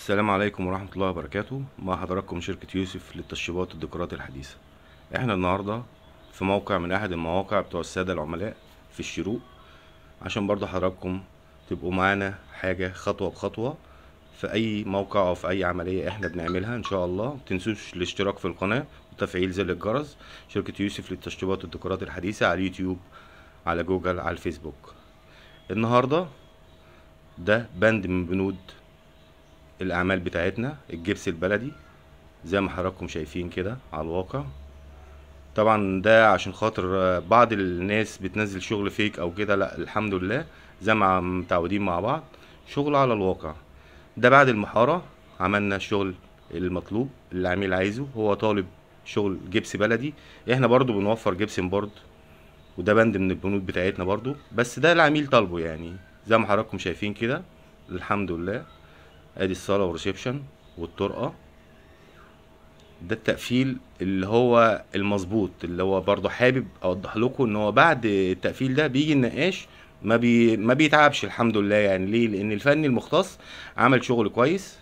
السلام عليكم ورحمة الله وبركاته مع حضراتكم شركة يوسف للتشطيبات والديكورات الحديثة احنا النهاردة في موقع من احد المواقع بتوع السادة العملاء في الشروق عشان برضو حضراتكم تبقوا معانا حاجة خطوة بخطوة في اي موقع او في اي عملية احنا بنعملها ان شاء الله متنسوش الاشتراك في القناة وتفعيل زر الجرس شركة يوسف للتشطيبات والديكورات الحديثة على اليوتيوب على جوجل على الفيسبوك النهاردة ده بند من بنود الاعمال بتاعتنا الجبس البلدي زي ما حضراتكم شايفين كده على الواقع طبعا ده عشان خاطر آه، بعض الناس بتنزل شغل فيك او كده لا الحمد لله زي ما متعودين مع بعض شغل على الواقع ده بعد المحاره عملنا الشغل المطلوب اللي العميل عايزه هو طالب شغل جبس بلدي احنا برضو بنوفر جبس بورد وده بند من البنود بتاعتنا برضو بس ده العميل طالبه يعني زي ما حضراتكم شايفين كده الحمد لله ادي الصاله والريسبشن والطرقه ده التقفيل اللي هو المظبوط اللي هو برضه حابب اوضح لكم ان هو بعد التقفيل ده بيجي النقاش ما بي ما بيتعبش الحمد لله يعني ليه لان الفني المختص عمل شغل كويس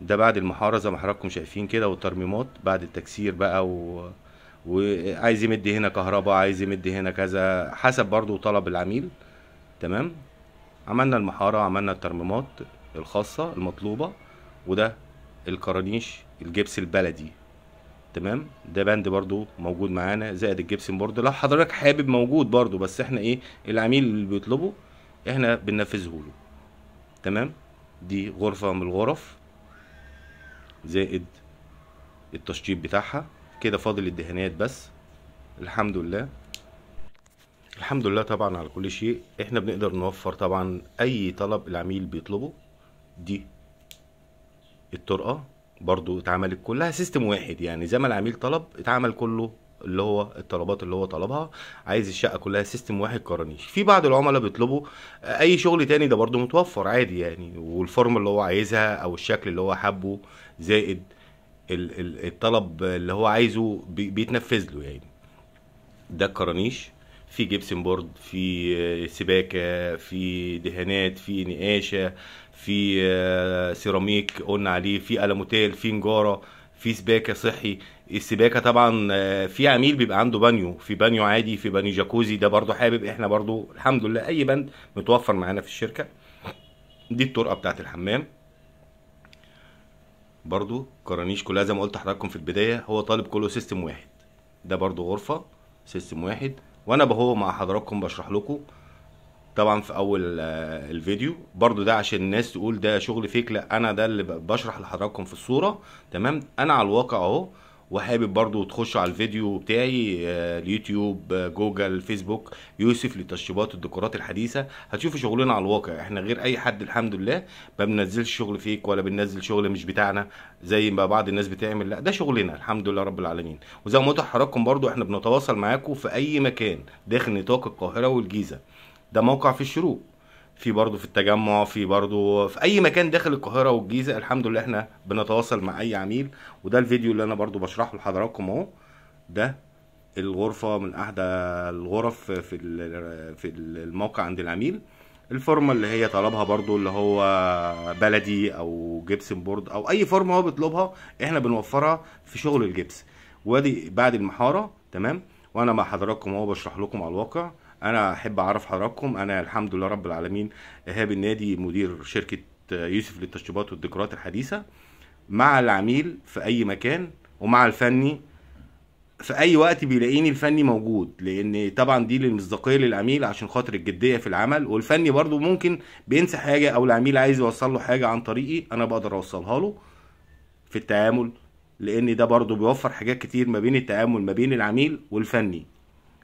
ده بعد المحاره زي ما حضراتكم شايفين كده والترميمات بعد التكسير بقى و... وعايز يمد هنا كهرباء عايز يمد هنا كذا حسب برضو طلب العميل تمام عملنا المحاره عملنا الترميمات الخاصة المطلوبة وده الكرانيش الجبس البلدي تمام ده بند برضو موجود معانا زائد الجبسن بورد لو حضرتك حابب موجود برضو بس احنا ايه العميل اللي بيطلبه احنا بننفذه له تمام دي غرفة من الغرف زائد التشطيب بتاعها كده فاضل الدهانات بس الحمد لله الحمد لله طبعا على كل شيء احنا بنقدر نوفر طبعا اي طلب العميل بيطلبه دي الطرقه برضو اتعملت كلها سيستم واحد يعني زي ما العميل طلب اتعمل كله اللي هو الطلبات اللي هو طلبها عايز الشقه كلها سيستم واحد كرنيش في بعض العملاء بيطلبوا اي شغل تاني ده برضو متوفر عادي يعني والفورم اللي هو عايزها او الشكل اللي هو حابه زائد الطلب اللي هو عايزه بيتنفذ له يعني ده الكرانيش في جبسن بورد في سباكه في دهانات في نقاشه في آه، سيراميك قلنا عليه في قلموتيل في نجاره في سباكه صحي السباكه طبعا آه، في عميل بيبقى عنده بانيو في بانيو عادي في بانيو جاكوزي ده برضو حابب احنا برضو الحمد لله اي بند متوفر معانا في الشركه دي الطرقه بتاعت الحمام برضو كرانيش كلها زي ما قلت لحضراتكم في البدايه هو طالب كله سيستم واحد ده برضو غرفه سيستم واحد وانا بهو مع حضراتكم بشرح لكم طبعا في اول آه، الفيديو برضو ده عشان الناس تقول ده شغل فيك لا انا ده اللي بشرح لحضراتكم في الصوره تمام انا على الواقع اهو وحابب برضو تخشوا على الفيديو بتاعي آه، اليوتيوب آه، جوجل فيسبوك يوسف لتشطيبات الديكورات الحديثه هتشوفوا شغلنا على الواقع احنا غير اي حد الحمد لله ما بننزلش شغل فيك ولا بننزل شغل مش بتاعنا زي ما بعض الناس بتعمل لا ده شغلنا الحمد لله رب العالمين وزي ما قلت لحضراتكم برضو احنا بنتواصل معاكم في اي مكان داخل نطاق القاهره والجيزه ده موقع في الشروق في برضه في التجمع في برضه في اي مكان داخل القاهره والجيزه الحمد لله احنا بنتواصل مع اي عميل وده الفيديو اللي انا برضه بشرحه لحضراتكم اهو ده الغرفه من احدى الغرف في في الموقع عند العميل الفورمه اللي هي طلبها برضو اللي هو بلدي او جبسن بورد او اي فورمه هو بيطلبها احنا بنوفرها في شغل الجبس وادي بعد المحاره تمام وانا مع حضراتكم اهو بشرح لكم على الواقع انا احب اعرف حضراتكم انا الحمد لله رب العالمين ايهاب النادي مدير شركه يوسف للتشطيبات والديكورات الحديثه مع العميل في اي مكان ومع الفني في اي وقت بيلاقيني الفني موجود لان طبعا دي للمصداقيه للعميل عشان خاطر الجديه في العمل والفني برضو ممكن بينسى حاجه او العميل عايز يوصل له حاجه عن طريقي انا بقدر اوصلها له في التعامل لان ده برضو بيوفر حاجات كتير ما بين التعامل ما بين العميل والفني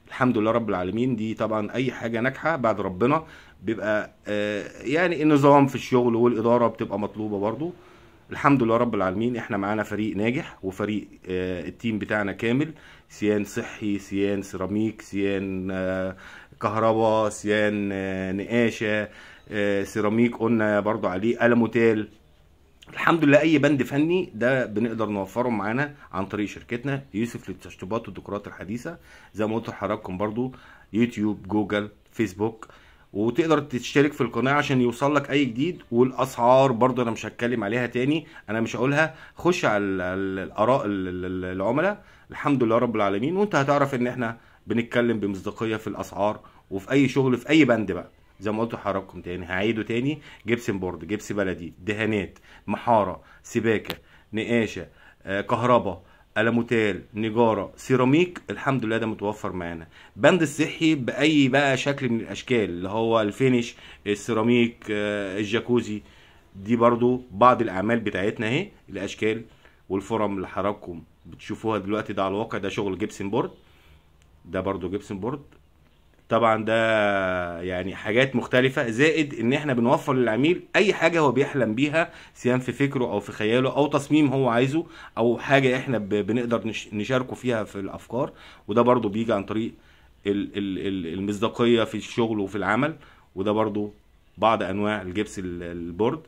الحمد لله رب العالمين دي طبعا اي حاجه ناجحه بعد ربنا بيبقى آه، يعني النظام في الشغل والاداره بتبقى مطلوبه برضو الحمد لله رب العالمين احنا معانا فريق ناجح وفريق آه، التيم بتاعنا كامل سيان صحي سيان سيراميك سيان آه، كهرباء سيان نقاشه سيراميك قلنا برضو عليه الموتيل الحمد لله اي بند فني ده بنقدر نوفره معانا عن طريق شركتنا يوسف للتشطيبات والديكورات الحديثه زي ما قلت لحضراتكم برضو يوتيوب جوجل فيسبوك وتقدر تشترك في القناه عشان يوصل لك اي جديد والاسعار برضو انا مش هتكلم عليها تاني انا مش هقولها خش على الاراء العملاء الحمد لله رب العالمين وانت هتعرف ان احنا بنتكلم بمصداقيه في الاسعار وفي اي شغل في اي بند بقى زي ما قلت لحضراتكم تاني هعيده تاني جبسن بورد جبس بلدي دهانات محاره سباكه نقاشه آه، كهرباء الموتال نجاره سيراميك الحمد لله ده متوفر معانا بند الصحي باي بقى شكل من الاشكال اللي هو الفينش السيراميك آه، الجاكوزي دي برضو بعض الاعمال بتاعتنا اهي الاشكال والفرم اللي حضراتكم بتشوفوها دلوقتي ده على الواقع ده شغل جبسن بورد ده برضو جبسن بورد طبعا ده يعني حاجات مختلفة زائد ان احنا بنوفر للعميل اي حاجة هو بيحلم بيها سواء في فكره او في خياله او تصميم هو عايزه او حاجة احنا بنقدر نشاركه فيها في الافكار وده برضو بيجي عن طريق المصداقية في الشغل وفي العمل وده برضو بعض انواع الجبس البورد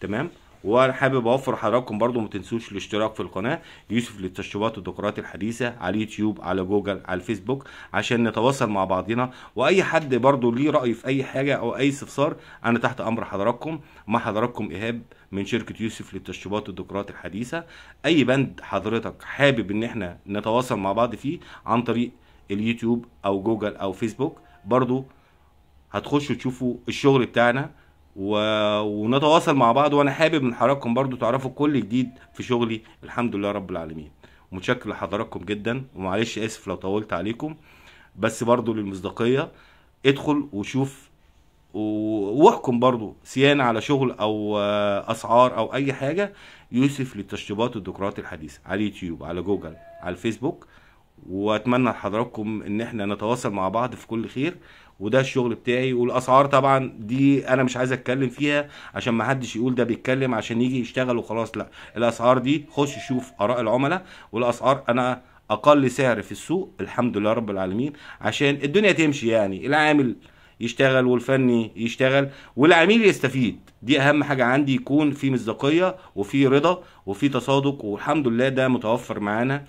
تمام وانا حابب اوفر حضراتكم برضو ما تنسوش الاشتراك في القناه يوسف للتشطيبات والدكورات الحديثه على اليوتيوب على جوجل على الفيسبوك عشان نتواصل مع بعضنا واي حد برضو ليه راي في اي حاجه او اي استفسار انا تحت امر حضراتكم مع حضراتكم ايهاب من شركه يوسف للتشطيبات والدكورات الحديثه اي بند حضرتك حابب ان احنا نتواصل مع بعض فيه عن طريق اليوتيوب او جوجل او فيسبوك برضو هتخشوا تشوفوا الشغل بتاعنا و... ونتواصل مع بعض وانا حابب من حضراتكم برضو تعرفوا كل جديد في شغلي الحمد لله رب العالمين متشكر لحضراتكم جدا ومعلش اسف لو طولت عليكم بس برضو للمصداقية ادخل وشوف واحكم برضو سيانة على شغل او اسعار او اي حاجة يوسف للتشطيبات والديكورات الحديثة على اليوتيوب على جوجل على الفيسبوك واتمنى لحضراتكم ان احنا نتواصل مع بعض في كل خير وده الشغل بتاعي والاسعار طبعا دي انا مش عايز اتكلم فيها عشان ما حدش يقول ده بيتكلم عشان يجي يشتغل وخلاص لا الاسعار دي خش شوف اراء العملاء والاسعار انا اقل سعر في السوق الحمد لله رب العالمين عشان الدنيا تمشي يعني العامل يشتغل والفني يشتغل والعميل يستفيد دي اهم حاجه عندي يكون في مصداقيه وفي رضا وفي تصادق والحمد لله ده متوفر معانا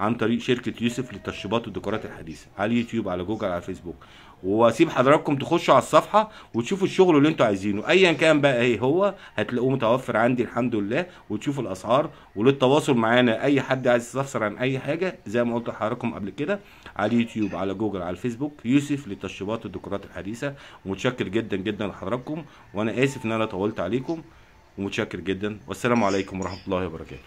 عن طريق شركه يوسف للتشطيبات والديكورات الحديثه على اليوتيوب على جوجل على الفيسبوك واسيب حضراتكم تخشوا على الصفحه وتشوفوا الشغل اللي انتوا عايزينه ايا كان بقى ايه هو هتلاقوه متوفر عندي الحمد لله وتشوفوا الاسعار وللتواصل معانا اي حد عايز يستفسر عن اي حاجه زي ما قلت لحضراتكم قبل كده على اليوتيوب على جوجل على الفيسبوك يوسف للتشطيبات والديكورات الحديثه ومتشكر جدا جدا لحضراتكم وانا اسف ان انا طولت عليكم ومتشكر جدا والسلام عليكم ورحمه الله وبركاته